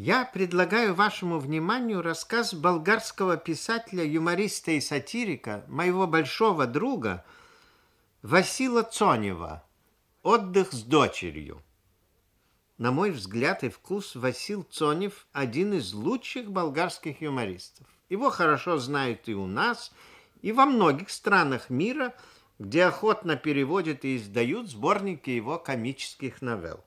Я предлагаю вашему вниманию рассказ болгарского писателя, юмориста и сатирика, моего большого друга Васила Цонева «Отдых с дочерью». На мой взгляд и вкус Васил Цонев – один из лучших болгарских юмористов. Его хорошо знают и у нас, и во многих странах мира, где охотно переводят и издают сборники его комических новелл.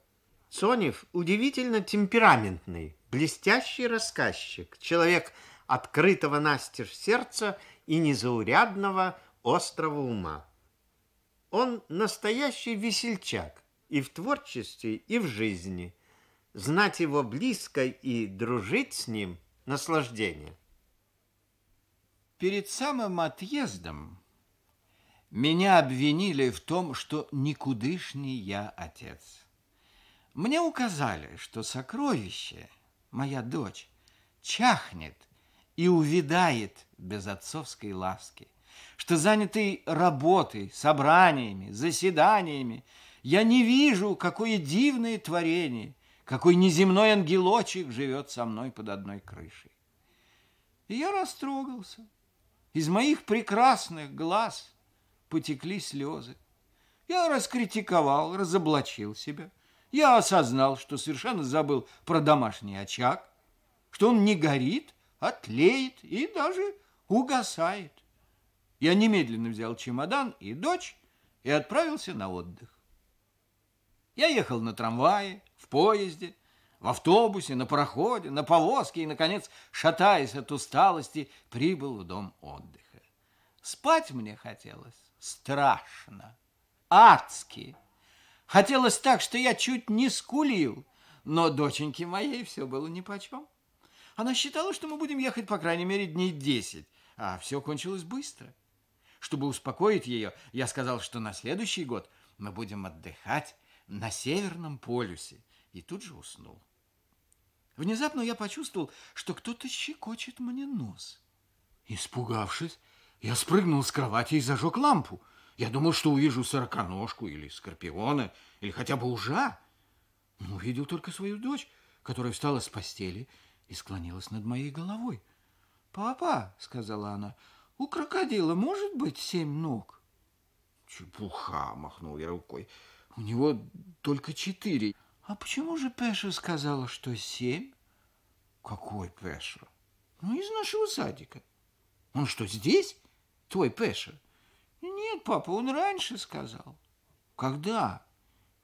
Цонев удивительно темпераментный, блестящий рассказчик, человек открытого настежь сердца и незаурядного острого ума. Он настоящий весельчак и в творчестве, и в жизни. Знать его близко и дружить с ним – наслаждение. Перед самым отъездом меня обвинили в том, что никудышний я отец. Мне указали, что сокровище, моя дочь, чахнет и увидает без отцовской ласки, что занятый работой, собраниями, заседаниями, я не вижу, какое дивное творение, какой неземной ангелочек живет со мной под одной крышей. И я растрогался. Из моих прекрасных глаз потекли слезы. Я раскритиковал, разоблачил себя – я осознал, что совершенно забыл про домашний очаг, что он не горит, а тлеет и даже угасает. Я немедленно взял чемодан и дочь и отправился на отдых. Я ехал на трамвае, в поезде, в автобусе, на пароходе, на повозке и, наконец, шатаясь от усталости, прибыл в дом отдыха. Спать мне хотелось страшно, адски. Хотелось так, что я чуть не скулил, но доченьке моей все было нипочем. Она считала, что мы будем ехать, по крайней мере, дней десять, а все кончилось быстро. Чтобы успокоить ее, я сказал, что на следующий год мы будем отдыхать на Северном полюсе, и тут же уснул. Внезапно я почувствовал, что кто-то щекочет мне нос. Испугавшись, я спрыгнул с кровати и зажег лампу. Я думал, что увижу сороконожку или скорпиона, или хотя бы ужа. Но увидел только свою дочь, которая встала с постели и склонилась над моей головой. «Папа», — сказала она, — «у крокодила может быть семь ног?» «Чепуха», — махнул я рукой, — «у него только четыре». «А почему же Пеша сказала, что семь?» «Какой Пеша?» «Ну, из нашего садика». «Он что, здесь? Твой Пеша?» Нет, папа, он раньше сказал. Когда?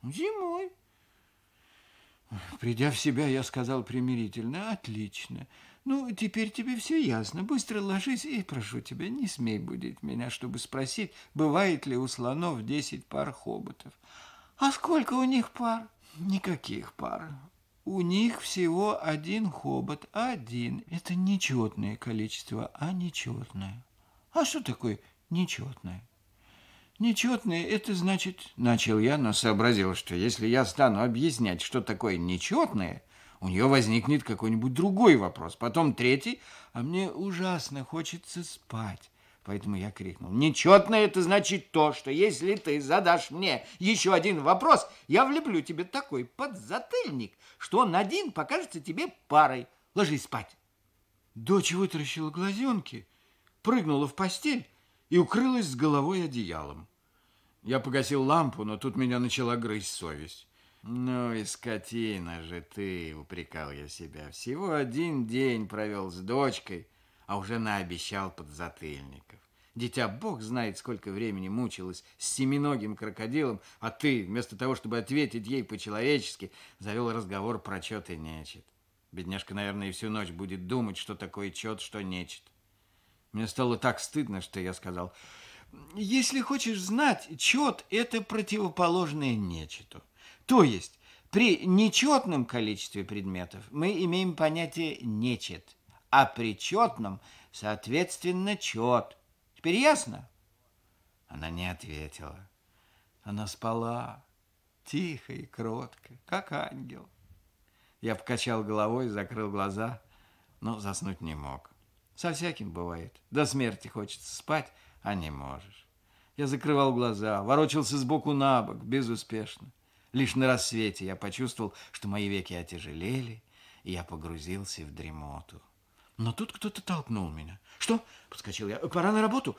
Зимой. Придя в себя, я сказал примирительно, отлично. Ну, теперь тебе все ясно. Быстро ложись и, прошу тебя, не смей будить меня, чтобы спросить, бывает ли у слонов десять пар хоботов. А сколько у них пар? Никаких пар. У них всего один хобот, один. Это нечетное количество, а нечетное. А что такое нечетное. Нечетное – это значит, начал я, но сообразил, что если я стану объяснять, что такое нечетное, у нее возникнет какой-нибудь другой вопрос, потом третий, а мне ужасно хочется спать. Поэтому я крикнул, нечетное это значит то, что если ты задашь мне еще один вопрос, я влеплю тебе такой подзатыльник, что он один покажется тебе парой. Ложись спать. Дочь вытаращила глазенки, прыгнула в постель, и укрылась с головой одеялом. Я погасил лампу, но тут меня начала грызть совесть. «Ну и скотина же ты!» — упрекал я себя. «Всего один день провел с дочкой, а уже наобещал подзатыльников. Дитя бог знает, сколько времени мучилась с семиногим крокодилом, а ты, вместо того, чтобы ответить ей по-человечески, завел разговор про чет и нечет. Бедняжка, наверное, и всю ночь будет думать, что такое чет, что нечет. Мне стало так стыдно, что я сказал, если хочешь знать, чет – это противоположное нечету. То есть при нечетном количестве предметов мы имеем понятие нечет, а при четном, соответственно, чет. Теперь ясно? Она не ответила. Она спала, тихо и кротко, как ангел. Я покачал головой, закрыл глаза, но заснуть не мог. Со всяким бывает. До смерти хочется спать, а не можешь. Я закрывал глаза, ворочался сбоку на бок, безуспешно. Лишь на рассвете я почувствовал, что мои веки отяжелели, и я погрузился в дремоту. Но тут кто-то толкнул меня. «Что?» — подскочил я. «Пора на работу!»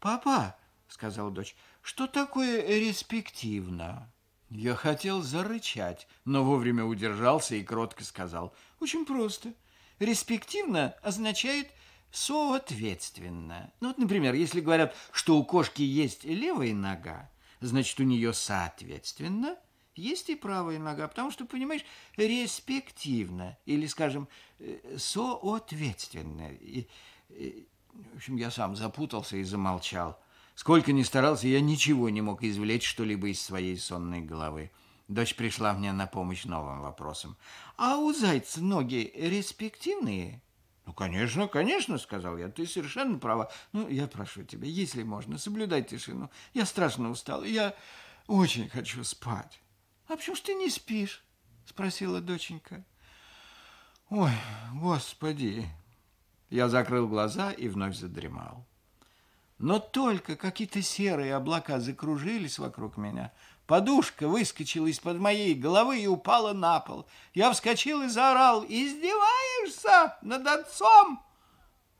«Папа!» — сказала дочь. «Что такое респективно?» Я хотел зарычать, но вовремя удержался и кротко сказал. «Очень просто. Респективно означает соответственно. Ну вот, например, если говорят, что у кошки есть левая нога, значит, у нее, соответственно, есть и правая нога, потому что, понимаешь, респективно, или, скажем, э, соответственно. И, и, э, в общем, я сам запутался и замолчал. Сколько ни старался, я ничего не мог извлечь что-либо из своей сонной головы. Дочь пришла мне на помощь новым вопросом. «А у зайца ноги респективные?» «Ну, конечно, конечно», — сказал я, — «ты совершенно права. Ну, я прошу тебя, если можно, соблюдай тишину. Я страшно устал, я очень хочу спать». «А почему ж ты не спишь?» — спросила доченька. «Ой, господи!» Я закрыл глаза и вновь задремал. Но только какие-то серые облака закружились вокруг меня — Подушка выскочила из-под моей головы и упала на пол. Я вскочил и заорал. «Издеваешься над отцом?»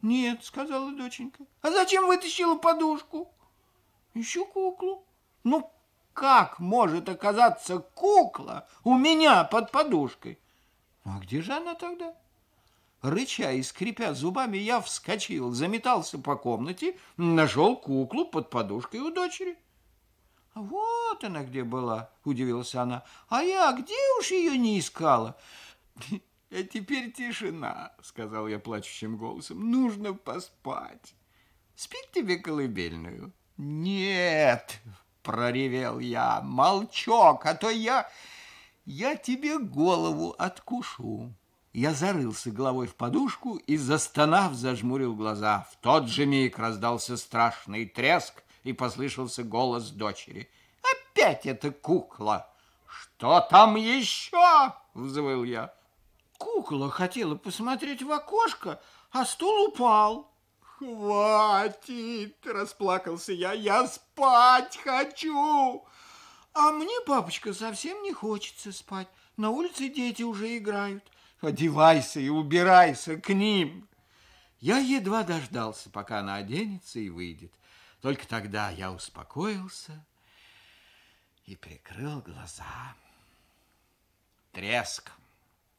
«Нет», — сказала доченька. «А зачем вытащила подушку?» «Ищу куклу». «Ну, как может оказаться кукла у меня под подушкой?» «А где же она тогда?» Рыча и скрипя зубами, я вскочил, заметался по комнате, нашел куклу под подушкой у дочери. «Вот она где была», — удивилась она. «А я где уж ее не искала?» «А теперь тишина», — сказал я плачущим голосом. «Нужно поспать. Спит тебе колыбельную?» «Нет», — проревел я, — «молчок, а то я... я тебе голову откушу». Я зарылся головой в подушку и, застонав, зажмурил глаза. В тот же миг раздался страшный треск, и послышался голос дочери. «Опять эта кукла!» «Что там еще?» — взвыл я. «Кукла хотела посмотреть в окошко, а стул упал». «Хватит!» — расплакался я. «Я спать хочу!» «А мне, папочка, совсем не хочется спать. На улице дети уже играют. Одевайся и убирайся к ним!» Я едва дождался, пока она оденется и выйдет. Только тогда я успокоился и прикрыл глаза. Треск.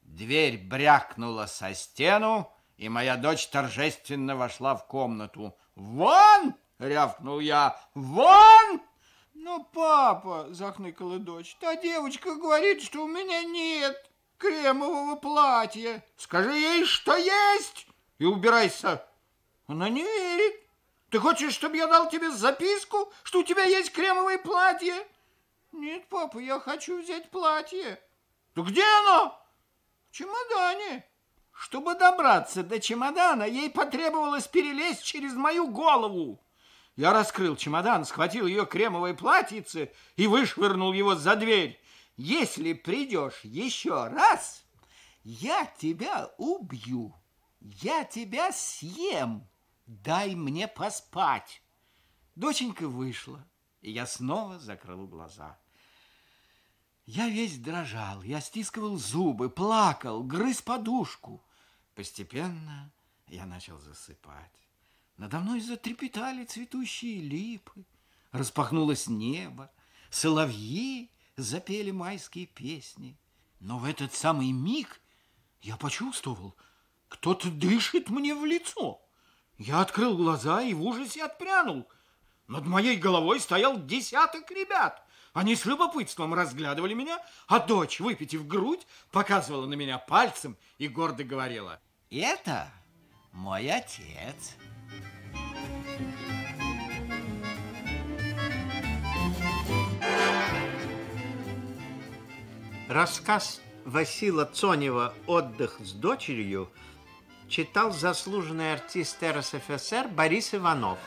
Дверь брякнула со стену, и моя дочь торжественно вошла в комнату. «Вон!» — рявкнул я. «Вон!» Ну, папа!» — захныкала дочь. «Та девочка говорит, что у меня нет кремового платья. Скажи ей, что есть, и убирайся!» «Она не верит!» Ты хочешь, чтобы я дал тебе записку, что у тебя есть кремовое платье? Нет, папа, я хочу взять платье. Да где оно? В чемодане. Чтобы добраться до чемодана, ей потребовалось перелезть через мою голову. Я раскрыл чемодан, схватил ее кремовое платьице и вышвырнул его за дверь. Если придешь еще раз, я тебя убью. Я тебя съем дай мне поспать. Доченька вышла, и я снова закрыл глаза. Я весь дрожал, я стискивал зубы, плакал, грыз подушку. Постепенно я начал засыпать. Надо мной затрепетали цветущие липы, распахнулось небо, соловьи запели майские песни. Но в этот самый миг я почувствовал, кто-то дышит мне в лицо. Я открыл глаза и в ужасе отпрянул. Над моей головой стоял десяток ребят. Они с любопытством разглядывали меня, а дочь, выпитив грудь, показывала на меня пальцем и гордо говорила. Это мой отец. Рассказ Васила Цонева «Отдых с дочерью» читал заслуженный артист РСФСР Борис Иванов.